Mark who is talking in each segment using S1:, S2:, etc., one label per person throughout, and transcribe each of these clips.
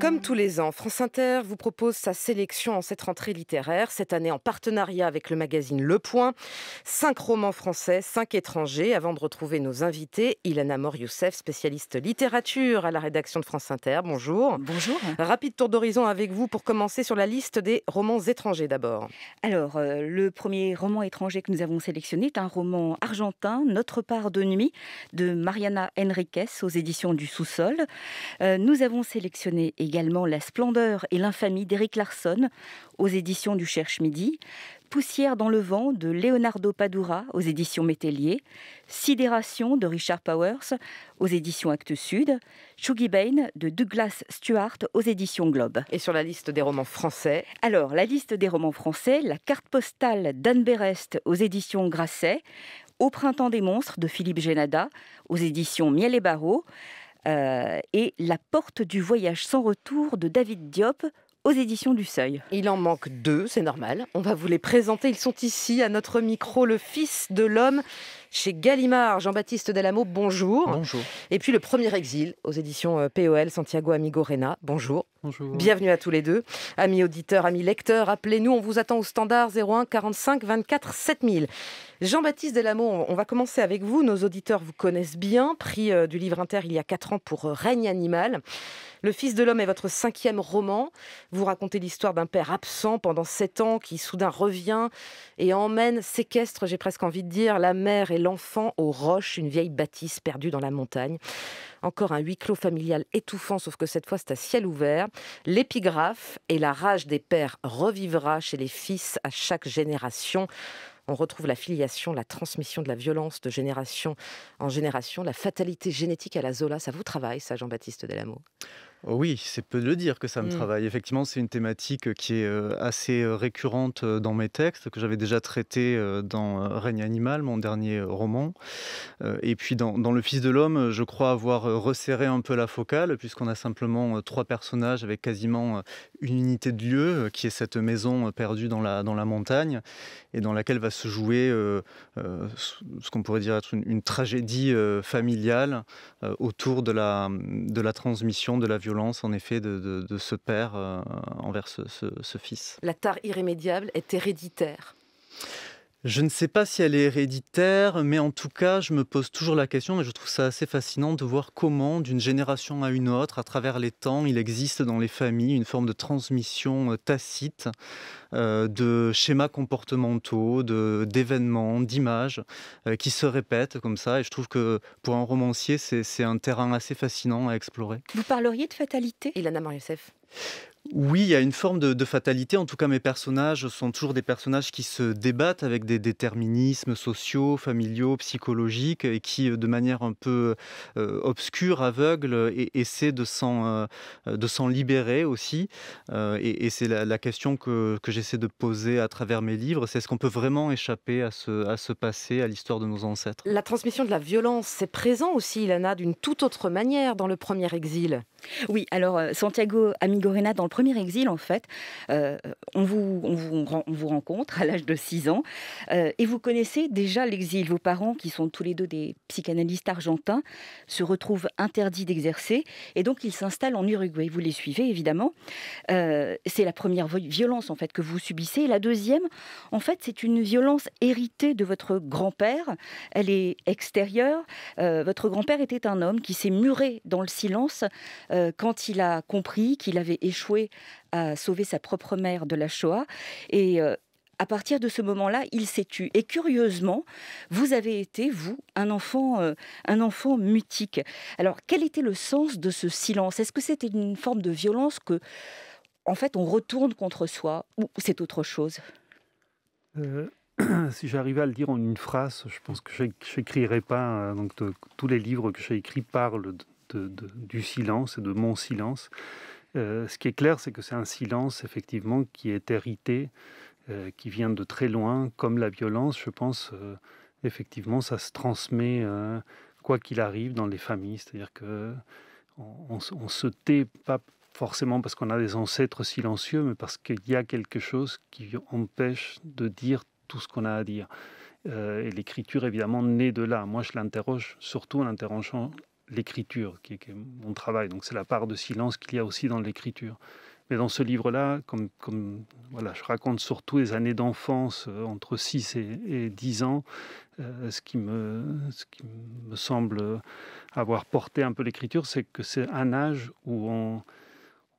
S1: Comme tous les ans, France Inter vous propose sa sélection en cette rentrée littéraire, cette année en partenariat avec le magazine Le Point. Cinq romans français, cinq étrangers. Avant de retrouver nos invités, Ilana mor spécialiste littérature à la rédaction de France Inter. Bonjour. Bonjour.
S2: Rapide tour d'horizon avec vous pour commencer sur la liste des romans étrangers d'abord. Alors, euh, le premier roman étranger que nous avons sélectionné est un roman argentin, Notre part de nuit, de Mariana Henriquez, aux éditions du Sous-sol. Euh, nous avons sélectionné également La splendeur et l'infamie d'Eric Larson aux éditions du Cherche Midi, Poussière dans le vent de Leonardo Padura aux éditions Métellier, Sidération de Richard Powers aux éditions Actes Sud, Bane de Douglas Stewart aux éditions Globe. Et sur la liste des romans français Alors, la liste des romans français, La carte postale d'Anne Berest aux éditions Grasset, Au printemps des monstres de Philippe Génada aux éditions Miel et Barreau, euh, et La porte du voyage sans retour de David Diop aux éditions du Seuil. Il en manque deux, c'est normal. On va vous les présenter.
S1: Ils sont ici à notre micro, le fils de l'homme chez Gallimard. Jean-Baptiste Delamo, bonjour. Bonjour. Et puis Le Premier Exil aux éditions euh, POL, Santiago Amigo Rena, bonjour. Bonjour. Bienvenue à tous les deux. Amis auditeurs, amis lecteurs, appelez-nous, on vous attend au standard 01 45 24 7000. Jean-Baptiste Delamo, on va commencer avec vous. Nos auditeurs vous connaissent bien. Prix euh, du livre inter il y a 4 ans pour euh, Règne animal. Le Fils de l'homme est votre cinquième roman. Vous racontez l'histoire d'un père absent pendant 7 ans qui soudain revient et emmène, séquestre, j'ai presque envie de dire, la mère et l'enfant aux roches, une vieille bâtisse perdue dans la montagne. Encore un huis clos familial étouffant, sauf que cette fois c'est à ciel ouvert. L'épigraphe et la rage des pères revivra chez les fils à chaque génération. On retrouve la filiation, la transmission de la violence de génération en génération, la fatalité génétique à la Zola. Ça vous travaille, ça, Jean-Baptiste Delamo
S3: Oh oui, c'est peu de dire que ça me mmh. travaille. Effectivement, c'est une thématique qui est assez récurrente dans mes textes, que j'avais déjà traitée dans Règne animal, mon dernier roman. Et puis dans, Le Fils de l'homme, je crois avoir resserré un peu la focale, puisqu'on a simplement trois personnages avec quasiment une unité de lieu, qui est cette maison perdue dans la, dans la montagne, et dans laquelle va se jouer ce qu'on pourrait dire être une, tragédie familiale autour de la, de la transmission de la violence violence, en effet, de, ce père euh, envers ce, ce fils.
S1: La tare irrémédiable est héréditaire.
S3: Je ne sais pas si elle est héréditaire, mais en tout cas, je me pose toujours la question, et je trouve ça assez fascinant de voir comment, d'une génération à une autre, à travers les temps, il existe dans les familles une forme de transmission euh, tacite euh, de schémas comportementaux, d'événements, d'images euh, qui se répètent comme ça. Et je trouve que pour un romancier, c'est un terrain assez fascinant à explorer.
S2: Vous parleriez de fatalité, Ilana Mariussef
S3: oui, il y a une forme de, fatalité. En tout cas, mes personnages sont toujours des personnages qui se débattent avec des déterminismes sociaux, familiaux, psychologiques, et qui, euh, de manière un peu euh, obscure, aveugle, essaient euh, de s'en libérer aussi. et, c'est la, question que, j'essaie de poser à travers mes livres. C'est est-ce qu'on peut vraiment échapper à ce, à ce passé, à l'histoire de nos ancêtres
S1: La transmission de la violence, c'est
S2: présent aussi, Ilana, d'une toute autre manière dans le premier exil. Oui, alors Santiago Amigorena, dans le premier exil, en fait, euh, on, vous, vous, rencontre à l'âge de 6 ans euh, et vous connaissez déjà l'exil. Vos parents, qui sont tous les deux des psychanalystes argentins, se retrouvent interdits d'exercer et donc ils s'installent en Uruguay. Vous les suivez, évidemment. Euh, c'est la première violence, en fait, que vous subissez. La deuxième, en fait, c'est une violence héritée de votre grand-père. Elle est extérieure. votre grand-père était un homme qui s'est muré dans le silence quand il a compris qu'il avait échoué à sauver sa propre mère de la Shoah. Et euh, à partir de ce moment-là, il s'est tué Et curieusement, vous avez été, vous, un enfant, euh, un enfant mutique. Alors, quel était le sens de ce silence Est-ce que c'était une forme de violence que, en fait, on retourne contre soi Ou c'est autre chose
S4: euh, Si j'arrivais à le dire en une phrase, je pense que je j'écrirais pas. Donc, tous les livres que j'ai écrits parlent du silence et de mon silence. Euh, ce qui est clair, c'est que c'est un silence, effectivement, qui est hérité, euh, qui vient de très loin, comme la violence, je pense, euh, effectivement, ça se transmet, quoi qu'il arrive, dans les familles. C'est-à-dire que on, se tait pas forcément parce qu'on a des ancêtres silencieux, mais parce qu'il y a quelque chose qui empêche de dire tout ce qu'on a à dire. et l'écriture, évidemment, naît de là. Moi, je l'interroge surtout en interrogeant l'écriture, qui, est mon travail. Donc c'est la part de silence qu'il y a aussi dans l'écriture. Mais dans ce livre-là, comme, comme, voilà, je raconte surtout les années d'enfance, euh, entre 6 et, 10 ans, euh, ce, qui me, ce qui me semble avoir porté un peu l'écriture, c'est que c'est un âge où on,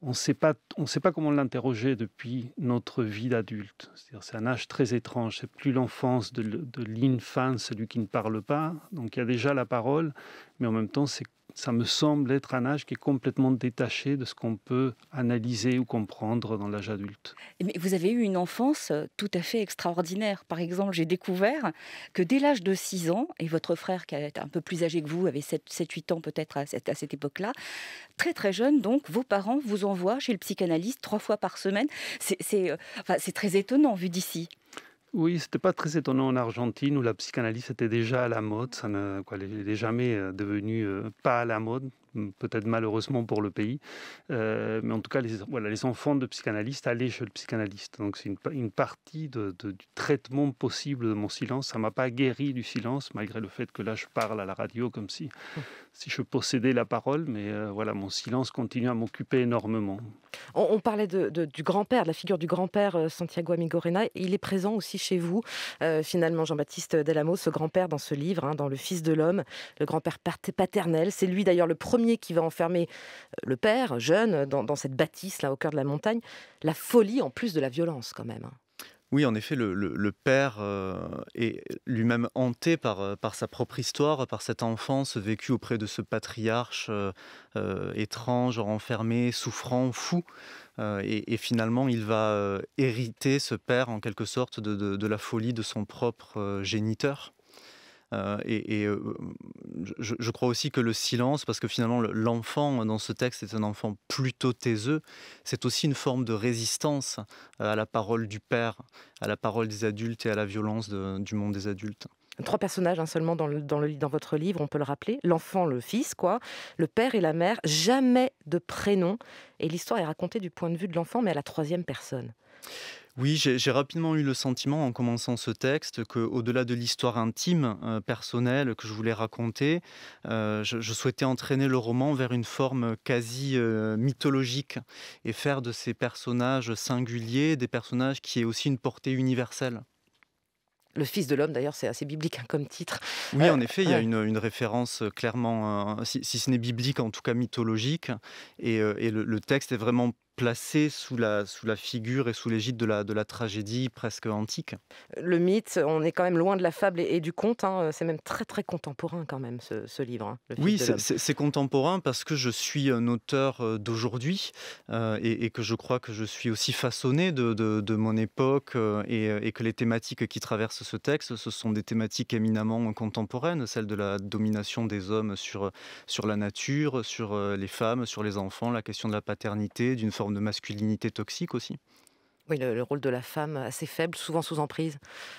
S4: on ne sait pas comment l'interroger depuis notre vie d'adulte. C'est un âge très étrange. C'est plus l'enfance de l'infant, celui qui ne parle pas. Donc il y a déjà la parole, mais en même temps, c'est ça me semble être un âge qui est complètement détaché de ce qu'on peut analyser ou comprendre dans l'âge adulte.
S2: Mais vous avez eu une enfance euh, tout à fait extraordinaire. Par exemple, j'ai découvert que dès l'âge de 6 ans, et votre frère qui est un peu plus âgé que vous, avait 7-8 ans peut-être à cette, à cette époque-là, très très jeune, donc vos parents vous envoient chez le psychanalyste trois fois par semaine. C'est euh, très étonnant vu d'ici.
S4: Oui, c'était pas très étonnant en Argentine où la psychanalyse était déjà à la mode. Ça elle n'est jamais euh, devenue euh, pas à la mode, peut-être malheureusement pour le pays. Euh, mais en tout cas, les, voilà, les enfants de psychanalystes allaient chez le psychanalyste. Donc c'est une, partie de, du traitement possible de mon silence. Ça m'a pas guéri du silence, malgré le fait que là, je parle à la radio comme si, si je possédais la parole. Mais euh, voilà, mon silence continue à m'occuper énormément.
S1: On, parlait du grand-père, de la figure du grand-père euh, Santiago Amigorena. Il est présent aussi chez vous, finalement, Jean-Baptiste Delamo, ce grand-père dans ce livre, hein, dans Le Fils de l'Homme, le grand-père paternel. C'est lui d'ailleurs le premier qui va enfermer euh, le père, jeune, dans, cette bâtisse là au cœur de la montagne. La folie en plus de la violence quand même. Hein.
S3: Oui, en effet, le, père euh, est lui-même hanté euh, par, sa propre histoire, par cette enfance vécue auprès de ce patriarche étrange, renfermé, souffrant, fou. et, finalement, il va hériter ce père, en quelque sorte, de la folie de son propre géniteur. Euh, et, euh, je, crois aussi que le silence, parce que finalement l'enfant dans ce texte est un enfant plutôt taiseux, c'est aussi une forme de résistance à la parole du père, à la parole des adultes et à la violence du monde des adultes
S1: trois personnages hein, seulement dans, dans votre livre, on peut le rappeler. L'enfant, le fils, quoi. Le père et la mère, jamais de prénom. Et l'histoire est racontée du point de vue de l'enfant, mais à la troisième personne.
S3: Oui, j'ai rapidement eu le sentiment en commençant ce texte quau delà de l'histoire intime, euh, personnelle que je voulais raconter, euh, je, souhaitais entraîner le roman vers une forme quasi euh, mythologique et faire de ces personnages singuliers des personnages qui aient aussi une portée universelle.
S1: Le Fils de l'homme, d'ailleurs, c'est assez biblique hein, comme titre.
S3: Oui, en effet, il y a une, référence clairement, si, ce n'est biblique, en tout cas mythologique. Et, le texte est vraiment placé sous la, sous la figure et sous l'égide de la, de la tragédie presque antique.
S1: Le mythe, on est quand même loin de la fable et, du conte, hein, c'est même très très contemporain quand même ce, ce livre. Hein,
S3: oui, c'est contemporain parce que je suis un auteur euh, d'aujourd'hui euh, et, que je crois que je suis aussi façonné de, de, mon époque euh, et, que les thématiques qui traversent ce texte, ce sont des thématiques éminemment contemporaines, celles de la domination des hommes sur, sur la nature, sur les femmes, sur les enfants, la question de la paternité, d'une forme de masculinité toxique aussi.
S1: Oui, le, rôle de la femme assez faible, souvent sous emprise.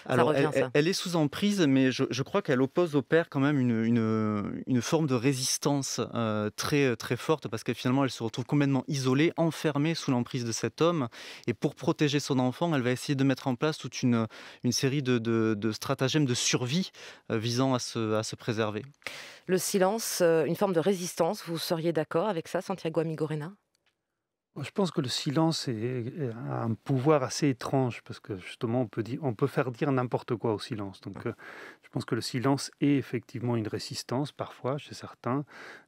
S3: revient, elle, ça. elle, est sous emprise, mais je, crois qu'elle oppose au père quand même une, une, forme de résistance euh, très, très forte, parce que finalement, elle se retrouve complètement isolée, enfermée sous l'emprise de cet homme. Et pour protéger son enfant, elle va essayer de mettre en place toute une, série de, stratagèmes de survie euh, visant à se, à se préserver. Le
S1: silence, euh, une forme de résistance, vous seriez d'accord avec ça, Santiago Amigorena
S3: je
S4: pense que le silence est, a un pouvoir assez étrange parce que justement on peut, dire, on peut faire dire n'importe quoi au silence. Donc euh, je pense que le silence est effectivement une résistance parfois chez certains.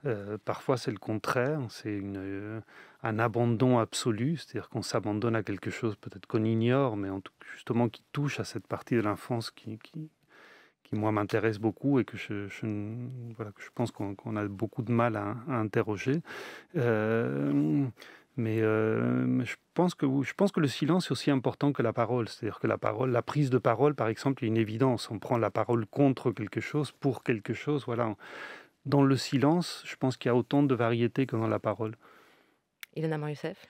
S4: Euh, parfois c'est le contraire, c'est euh, un abandon absolu, c'est-à-dire qu'on s'abandonne à quelque chose peut-être qu'on ignore, mais en tout, justement qui touche à cette partie de l'enfance qui, qui, moi m'intéresse beaucoup et que je, je pense qu'on a beaucoup de mal à, à interroger. Mais euh, je, pense que, je pense que le silence est aussi important que la parole. C'est-à-dire que la parole, la prise de parole, par exemple, est une évidence. On prend la parole contre quelque chose, pour quelque chose. Voilà. Dans le silence, je pense qu'il y a autant de variété que dans la parole.
S2: Ilana Mariusef.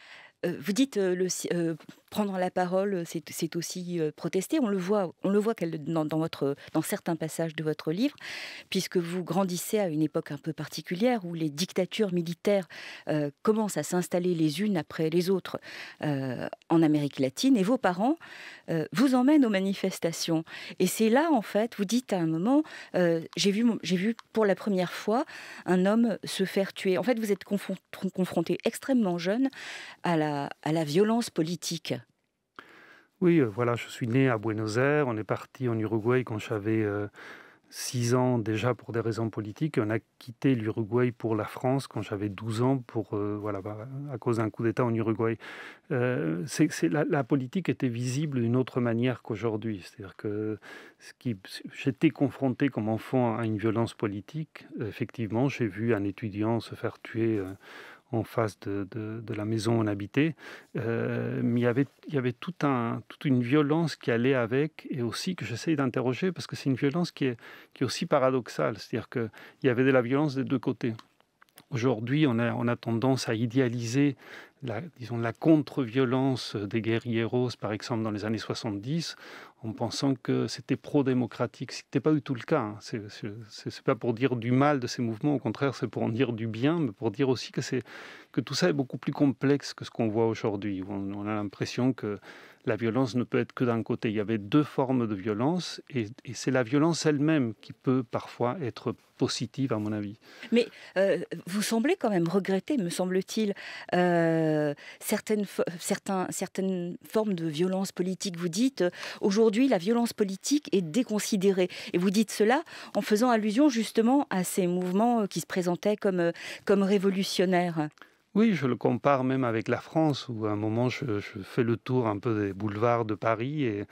S2: Euh, vous dites euh, le, euh, prendre la parole, c'est aussi protester. On le voit, on le voit dans, dans, certains passages de votre livre, puisque vous grandissez à une époque un peu particulière où les dictatures militaires commencent à s'installer les unes après les autres en Amérique latine, et vos parents vous emmènent aux manifestations. Et c'est là, en fait, vous dites à un moment, j'ai vu, j'ai vu pour la première fois un homme se faire tuer. En fait, vous êtes confronté extrêmement jeune à la violence politique.
S4: Oui, euh, voilà, je suis né à Buenos Aires. On est parti en Uruguay quand j'avais 6 euh, six ans déjà pour des raisons politiques. On a quitté l'Uruguay pour la France quand j'avais 12 ans pour, euh, voilà, bah, à cause d'un coup d'État en Uruguay. la, la, politique était visible d'une autre manière qu'aujourd'hui. C'est-à-dire que j'étais confronté comme enfant à une violence politique. Effectivement, j'ai vu un étudiant se faire tuer en face de, la maison où on habitait. Euh, mais il y avait, tout un, toute une violence qui allait avec et aussi que j'essaye d'interroger parce que c'est une violence qui est, aussi paradoxale. C'est-à-dire qu'il y avait de la violence des deux côtés. Aujourd'hui, on a, tendance à idéaliser la, la contre-violence des guerriers roses, par exemple, dans les années 70 en pensant que c'était pro-démocratique. Ce n'était pas du tout le cas. Hein. Ce n'est pas pour dire du mal de ces mouvements, au contraire, c'est pour en dire du bien, mais pour dire aussi que c'est que tout ça est beaucoup plus complexe que ce qu'on voit aujourd'hui. On, a l'impression que la violence ne peut être que d'un côté. Il y avait deux formes de violence et, c'est la violence elle-même qui peut parfois être positive, à mon avis.
S2: Mais euh, vous semblez quand même regretter, me semble-t-il, euh, certaines, certaines formes de violence politique. Vous dites, euh, aujourd'hui, la violence politique est déconsidérée. Et vous dites cela en faisant allusion justement à ces mouvements qui se présentaient comme, comme révolutionnaires.
S4: Oui, je le compare même avec la France, où à un moment je, fais le tour un peu des boulevards de Paris, et,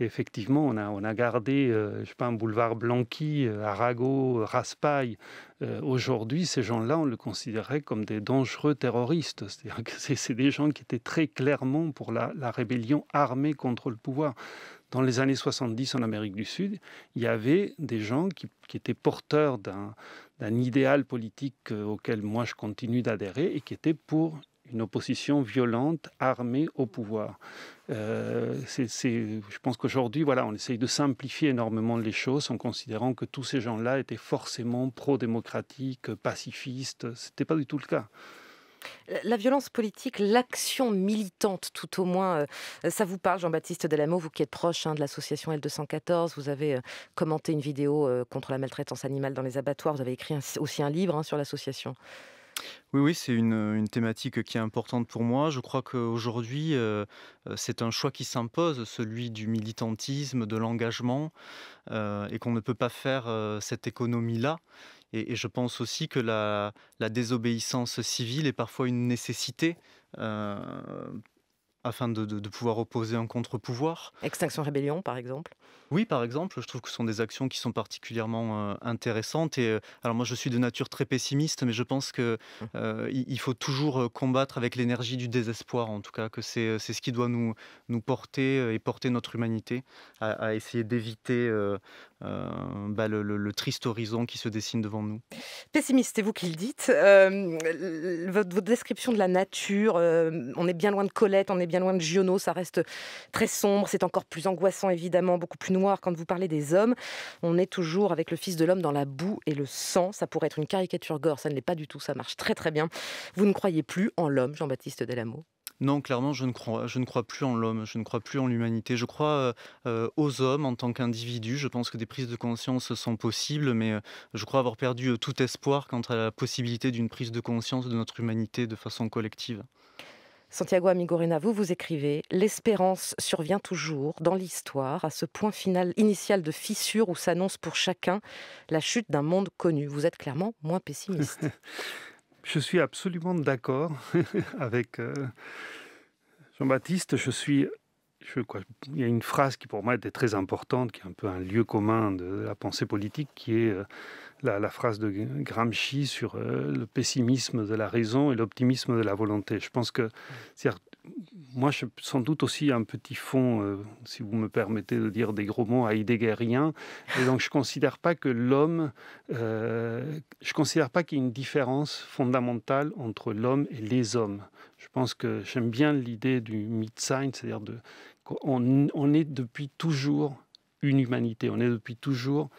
S4: effectivement on a, on a gardé, je euh, je sais pas, un boulevard Blanqui, euh, Arago, Raspail. Euh, aujourd'hui, ces gens-là, on le considérait comme des dangereux terroristes, c'est-à-dire que c'est des gens qui étaient très clairement pour la, rébellion armée contre le pouvoir dans les années 70 en Amérique du Sud, il y avait des gens qui étaient porteurs d'un d'un idéal politique euh, auquel moi je continue d'adhérer et qui était pour une opposition violente, armée au pouvoir. Euh, je pense qu'aujourd'hui, voilà, on essaye de simplifier énormément les choses en considérant que tous ces gens-là étaient forcément pro-démocratiques, pacifistes. Ce n'était pas du tout le cas.
S1: La violence politique, l'action militante tout au moins, euh, ça vous parle Jean-Baptiste Delameau, vous qui êtes proche hein, de l'association L214, vous avez euh, commenté une vidéo euh, contre la maltraitance animale dans les abattoirs, vous avez écrit aussi un livre hein, sur l'association.
S3: Oui, oui, c'est une, thématique qui est importante pour moi. Je crois qu'aujourd'hui, aujourd'hui, c'est un choix qui s'impose, celui du militantisme, de l'engagement, et qu'on ne peut pas faire cette économie-là. Et, je pense aussi que la, la, désobéissance civile est parfois une nécessité euh, afin de, pouvoir opposer un contre-pouvoir.
S1: Extinction rébellion, par exemple
S3: Oui, par exemple, je trouve que ce sont des actions qui sont particulièrement euh, intéressantes. Et euh, alors moi, je suis de nature très pessimiste, mais je pense qu'il mmh. il faut toujours combattre avec l'énergie du désespoir, en tout cas, que c'est ce qui doit nous, nous porter et porter notre humanité à, à essayer d'éviter euh, bah, le, triste horizon qui se dessine devant nous.
S1: Pessimiste, c'est vous qui le dites. Euh, votre, description de la nature, euh, on est bien loin de Colette, on est bien loin de Giono, ça reste très sombre, c'est encore plus angoissant évidemment, beaucoup plus noir quand vous parlez des hommes. On est toujours avec le Fils de l'homme dans la boue et le sang, ça pourrait être une caricature gore, ça ne l'est pas du tout, ça marche très très bien. Vous ne croyez plus en l'homme, Jean-Baptiste Delamo
S3: non, clairement, je ne crois, je ne crois plus en l'homme, je ne crois plus en l'humanité. Je crois euh, aux hommes en tant qu'individus. Je pense que des prises de conscience sont possibles, mais euh, je crois avoir perdu euh, tout espoir quant à la possibilité d'une prise de conscience de notre humanité de façon collective. Santiago
S1: Amigorena, vous vous écrivez L'espérance survient toujours dans l'histoire, à ce point final initial de fissure où s'annonce pour chacun la chute d'un monde connu. Vous êtes clairement moins pessimiste.
S4: Je suis absolument d'accord avec euh, Jean-Baptiste. Je suis, je, quoi, il y a une phrase qui pour moi était très importante, qui est un peu un lieu commun de la pensée politique, qui est euh, la, la phrase de Gramsci sur euh, le pessimisme de la raison et l'optimisme de la volonté. Je pense que moi, je, sans doute aussi un petit fond, euh, si vous me permettez de dire des gros mots, heideggerien. Et donc, je ne considère pas que l'homme, euh, je considère pas qu'il y ait une différence fondamentale entre l'homme et les hommes. Je pense que j'aime bien l'idée du mid cest c'est-à-dire de, est depuis toujours une humanité, on est depuis toujours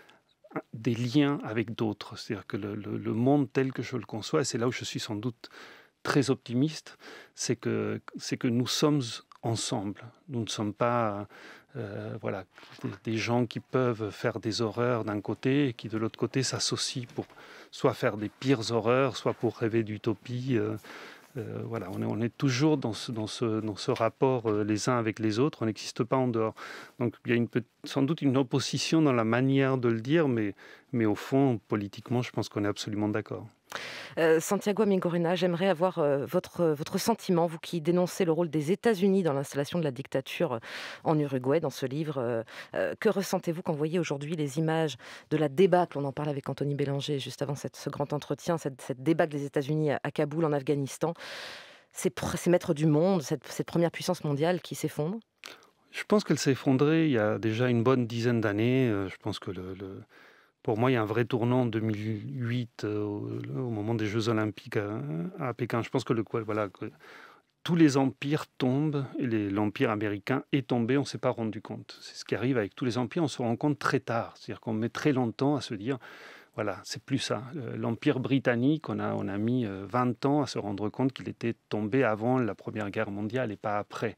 S4: des liens avec d'autres. C'est-à-dire que le, le monde tel que je le conçois, c'est là où je suis sans doute très optimiste, c'est que, c'est que nous sommes ensemble. Nous ne sommes pas euh, voilà, des gens qui peuvent faire des horreurs d'un côté et qui de l'autre côté s'associent pour soit faire des pires horreurs, soit pour rêver d'utopie. Euh, euh, voilà, on est, toujours dans ce, dans ce, dans ce rapport les uns avec les autres, on n'existe pas en dehors. Donc il y a une, sans doute une opposition dans la manière de le dire, mais, mais au fond, politiquement, je pense qu'on est absolument d'accord.
S1: Euh, Santiago Migorena, j'aimerais avoir euh, votre, euh, votre sentiment, vous qui dénoncez le rôle des États-Unis dans l'installation de la dictature en Uruguay dans ce livre. que ressentez-vous quand vous voyez aujourd'hui les images de la débâcle On en parle avec Anthony Bélanger juste avant ce grand entretien, cette, cette débâcle des États-Unis à, Kaboul, en Afghanistan. Ces, ces maîtres du monde, cette, première puissance mondiale qui s'effondre
S4: Je pense qu'elle s'est effondrée il y a déjà une bonne dizaine d'années. Je pense que le pour moi, il y a un vrai tournant en 2008 euh, au moment des Jeux Olympiques à, Pékin. Je pense que tous les empires tombent et l'empire américain est tombé. On ne s'est pas rendu compte. C'est ce qui arrive avec tous les empires. On se rend compte très tard, c'est-à-dire qu'on met très longtemps à se dire. Voilà, c'est plus ça. Euh, L'Empire britannique, on a, mis 20 euh, ans à se rendre compte qu'il était tombé avant la Première Guerre mondiale et pas après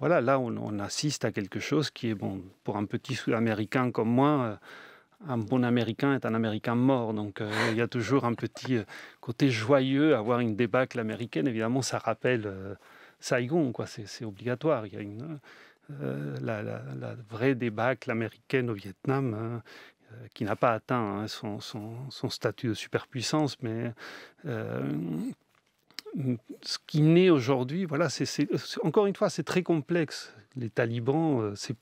S4: voilà, là, on, assiste à quelque chose qui est, bon, pour un petit Sud-Américain comme moi, euh, un bon Américain est un Américain mort. Donc, euh, il y a toujours un petit euh, côté joyeux. à Avoir une débâcle américaine, évidemment, ça rappelle Saigon, quoi. C'est obligatoire. Il y a une, la, vraie débâcle américaine au Vietnam. Hein, qui n'a pas atteint hein, son, son, statut de superpuissance, mais ce qui naît aujourd'hui, voilà, c'est encore une fois, c'est très complexe. Les talibans, euh, c'est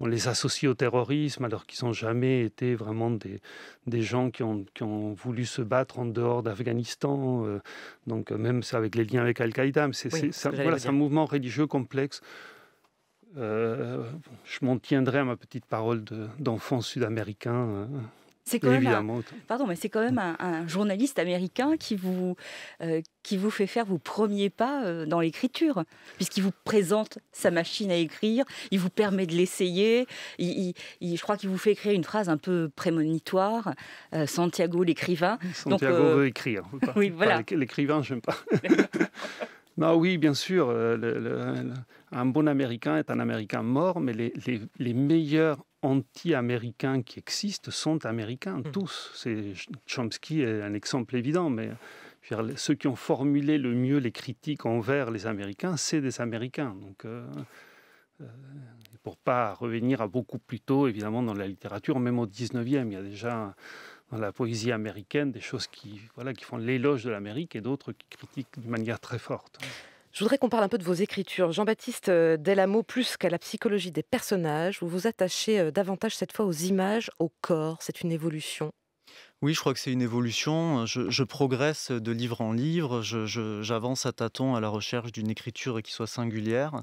S4: on les associe au terrorisme alors qu'ils n'ont jamais été vraiment des, des gens qui ont, qui ont, voulu se battre en dehors d'Afghanistan. Euh, donc euh, même ça avec les liens avec Al-Qaïda, c'est un mouvement religieux complexe. je m'en tiendrai à ma petite parole d'enfant sud-américain. Hein. C'est quand même un,
S2: pardon, mais c'est quand même un, journaliste américain qui vous, euh, qui vous fait faire vos premiers pas euh, dans l'écriture, puisqu'il vous présente sa machine à écrire, il vous permet de l'essayer, il, je crois qu'il vous fait écrire une phrase un peu prémonitoire, euh, Santiago l'écrivain. Santiago veut
S4: écrire. oui, voilà. L'écrivain, j'aime pas. non, oui, bien sûr. un bon Américain est un Américain mort, mais les, les, les meilleurs anti-américains qui existent sont américains, mmh. tous. C'est, Chomsky est un exemple évident, mais ceux qui ont formulé le mieux les critiques envers les Américains, c'est des Américains. Donc, ne euh, euh, pour pas revenir à beaucoup plus tôt, évidemment, dans la littérature, même au 19e, il y a déjà dans la poésie américaine des choses qui, voilà, qui font l'éloge de l'Amérique et d'autres qui critiquent de manière très forte.
S1: Je voudrais qu'on parle un peu de vos écritures. Jean-Baptiste euh, Delamo, plus qu'à la psychologie des personnages, vous vous attachez euh, davantage cette fois aux images, au corps. C'est une évolution.
S3: Oui, je crois que c'est une évolution. Je, progresse de livre en livre. J'avance à tâtons à la recherche d'une écriture qui soit singulière.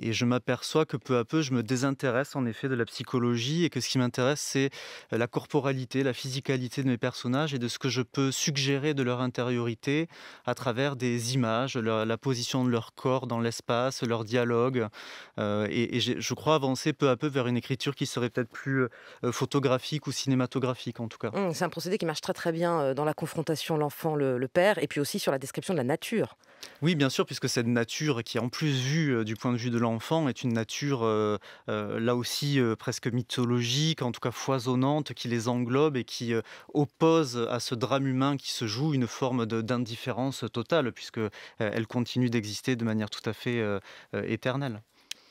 S3: Et je m'aperçois que peu à peu, je me désintéresse en effet de la psychologie et que ce qui m'intéresse, c'est euh, la corporalité, la physicalité de mes personnages et de ce que je peux suggérer de leur intériorité à travers des images, la position de leur corps dans l'espace, leur dialogue. Euh, et, je crois avancer peu à peu vers une écriture qui serait peut-être plus euh, photographique ou cinématographique en tout cas.
S1: Mmh, c'est un qui marche très très bien dans la confrontation l'enfant, le, père, et puis aussi sur la description de la nature.
S3: Oui, bien sûr, puisque cette nature qui, est en plus vue du point de vue de l'enfant, est une nature là aussi presque mythologique, en tout cas foisonnante, qui les englobe et qui oppose à ce drame humain qui se joue une forme d'indifférence totale, puisque elle continue d'exister de manière tout à fait éternelle.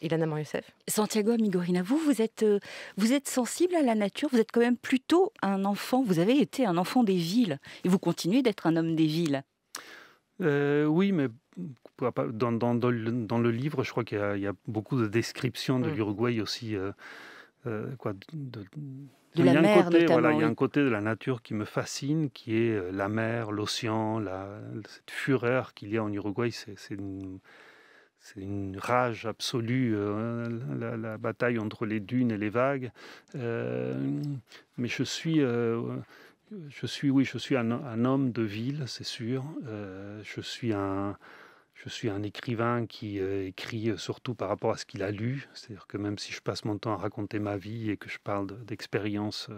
S2: Ilana Youssef. Santiago Amigorina, vous, vous êtes, euh, vous êtes sensible à la nature, vous êtes quand même plutôt un enfant, vous avez été un enfant des villes, et vous continuez d'être un homme des villes.
S4: Euh, oui, mais dans, dans, le, livre, je crois qu'il y, a beaucoup de descriptions de mm. l'Uruguay aussi. Euh, quoi, de,
S3: la mer, notamment. il y a un
S4: côté de la nature qui me fascine, qui est la mer, l'océan, cette fureur qu'il y a en Uruguay. C'est c'est une rage absolue, euh, hein, la, bataille entre les dunes et les vagues. Euh, mais je suis, euh, je suis, oui, je suis un, homme de ville, c'est sûr. je suis un, je suis un écrivain qui écrit surtout par rapport à ce qu'il a lu. C'est-à-dire que même si je passe mon temps à raconter ma vie et que je parle d'expériences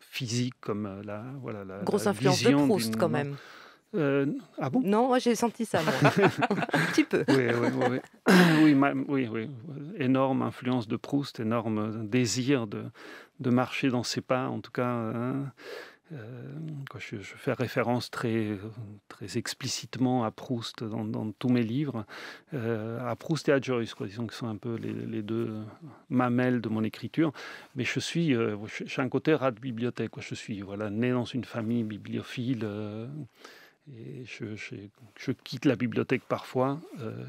S4: physiques comme la, voilà, la grosse influence de Proust quand même.
S1: Euh, ah bon Non, moi j'ai senti ça, un
S4: petit peu. Oui, oui, oui. Oui. oui, oui. Énorme influence de Proust, énorme désir de, de marcher dans ses pas, en tout cas. Hein. Euh, je, fais référence très, très explicitement à Proust dans, tous mes livres, euh, à Proust et à Joyce, quoi, disons que sont un peu les, deux mamelles de mon écriture. Mais je suis, j'ai un côté rat de bibliothèque. Je suis voilà, né dans une famille bibliophile je, quitte la bibliothèque parfois. Euh,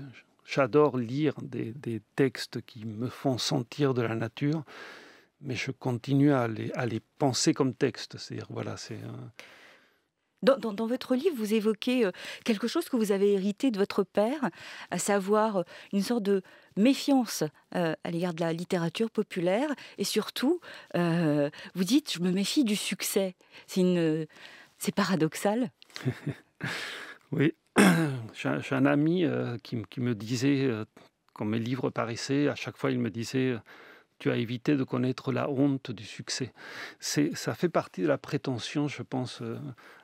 S4: j'adore lire des, textes qui me font sentir de la nature, mais je continue à les, penser comme textes. C'est-à-dire, voilà, c'est.
S2: Dans, votre livre, vous évoquez euh, quelque chose que vous avez hérité de votre père, à savoir euh, une sorte de méfiance à l'égard de la littérature populaire, et surtout, vous dites, je me méfie du succès. c'est paradoxal.
S4: oui, j'ai un, ami euh, qui, me disait, euh, quand mes livres paraissaient, à chaque fois il me disait, euh, tu as évité de connaître la honte du succès. C'est, ça fait partie de la prétention, je pense,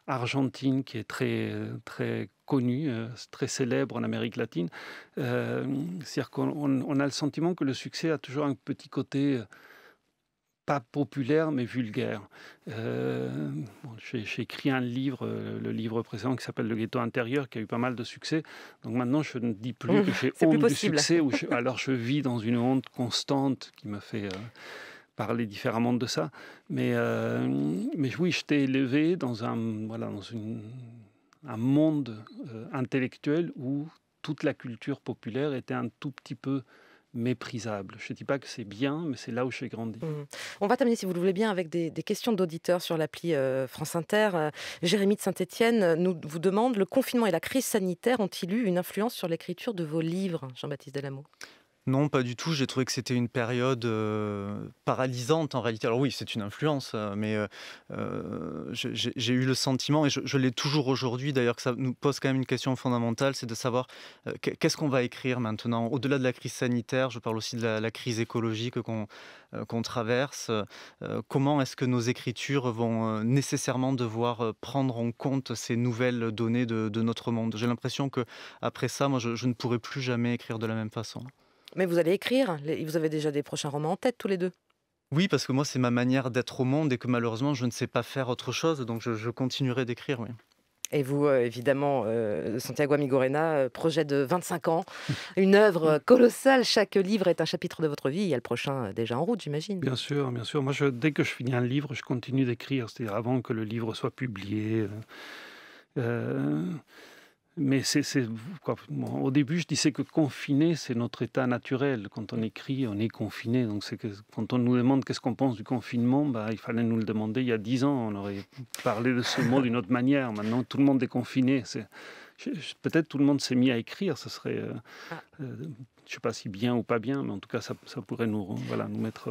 S4: argentine qui est très, très connue, très célèbre en Amérique latine. c'est-à-dire qu'on on a le sentiment que le succès a toujours un petit côté pas populaire mais vulgaire. Euh, j'ai, écrit un livre, euh, le livre précédent qui s'appelle Le ghetto intérieur, qui a eu pas mal de succès. Donc maintenant, je ne dis plus que j'ai honte du succès, alors je vis dans une honte constante qui me fait euh, parler différemment de ça. Mais, mais oui, j'étais élevé dans un, voilà, dans un monde intellectuel où toute la culture populaire était un tout petit peu méprisable. Je ne dis pas que c'est bien, mais c'est là où j'ai grandi. Mmh.
S1: On va terminer, si vous le voulez bien, avec des, questions d'auditeurs sur l'appli euh, France Inter. Euh, Jérémy de Saint-Etienne euh, nous, vous demande, le confinement et la crise sanitaire ont-ils eu une influence sur l'écriture de vos livres, Jean-Baptiste Delamo
S3: non, pas du tout. J'ai trouvé que c'était une période euh, paralysante en réalité. Alors oui, c'est une influence, euh, mais euh, j'ai eu le sentiment, et je, l'ai toujours aujourd'hui d'ailleurs, que ça nous pose quand même une question fondamentale, c'est de savoir qu'est-ce qu'on va écrire maintenant. Au-delà de la crise sanitaire, je parle aussi de la, crise écologique qu'on traverse. comment est-ce que nos écritures vont nécessairement devoir prendre en compte ces nouvelles données de, notre monde J'ai l'impression que ça, moi, je, je ne pourrai plus jamais écrire de la même façon.
S1: Mais vous allez écrire. Vous avez déjà des prochains romans en tête, tous les deux
S3: Oui, parce que moi, c'est ma manière d'être au monde et que malheureusement, je ne sais pas faire autre chose. Donc, je, continuerai d'écrire, oui.
S1: Et vous, euh, évidemment, euh, Santiago Amigorena, euh, projet de 25 ans, une œuvre colossale. Chaque livre est un chapitre de votre vie. Il y a le prochain déjà en route, j'imagine. Bien
S4: sûr, bien sûr. Moi, je, dès que je finis un livre, je continue d'écrire. C'est-à-dire avant que le livre soit publié. Mais c'est, au début, je disais que confiner, c'est notre état naturel. Quand on écrit, on est confiné. Donc c'est que quand on nous demande qu'est-ce qu'on pense du confinement, bah, il fallait nous le demander il y a dix ans. On aurait parlé de ce mot d'une autre manière. Maintenant, tout le monde est confiné. peut-être tout le monde s'est mis à écrire. Ce serait, euh, ah. euh, je ne sais pas si bien ou pas bien, mais en tout cas, ça, pourrait nous, voilà, nous mettre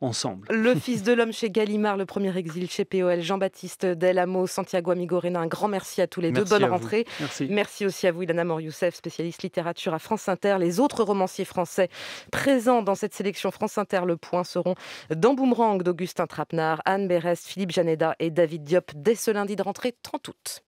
S4: ensemble.
S1: Le fils de l'homme chez Gallimard, le premier exil chez POL, Jean-Baptiste Delamo, Santiago Amigorena, un grand merci à tous les deux. Bonne rentrée. Merci. aussi à vous, Ilana mor spécialiste littérature à France Inter. Les autres romanciers français présents dans cette sélection France Inter Le Point seront dans Boomerang d'Augustin Trapnard, Anne Berest, Philippe Janeda et David Diop dès ce lundi de rentrée 30 août.